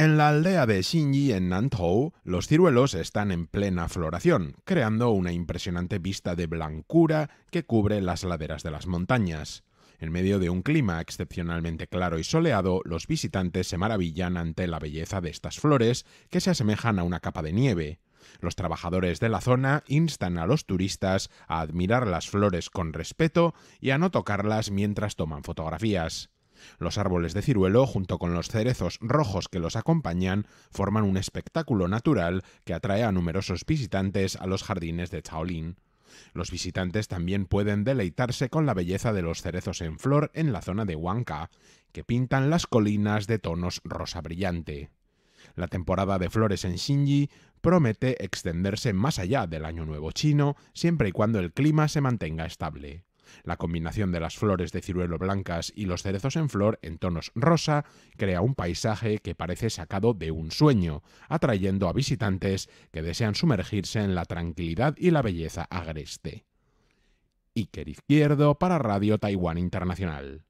En la aldea de Xinji en Nantou, los ciruelos están en plena floración, creando una impresionante vista de blancura que cubre las laderas de las montañas. En medio de un clima excepcionalmente claro y soleado, los visitantes se maravillan ante la belleza de estas flores, que se asemejan a una capa de nieve. Los trabajadores de la zona instan a los turistas a admirar las flores con respeto y a no tocarlas mientras toman fotografías. Los árboles de ciruelo, junto con los cerezos rojos que los acompañan, forman un espectáculo natural que atrae a numerosos visitantes a los jardines de Chaolin. Los visitantes también pueden deleitarse con la belleza de los cerezos en flor en la zona de Huanca, que pintan las colinas de tonos rosa brillante. La temporada de flores en Xinji promete extenderse más allá del Año Nuevo chino, siempre y cuando el clima se mantenga estable. La combinación de las flores de ciruelo blancas y los cerezos en flor en tonos rosa crea un paisaje que parece sacado de un sueño, atrayendo a visitantes que desean sumergirse en la tranquilidad y la belleza agreste. Iker Izquierdo para Radio Taiwán Internacional.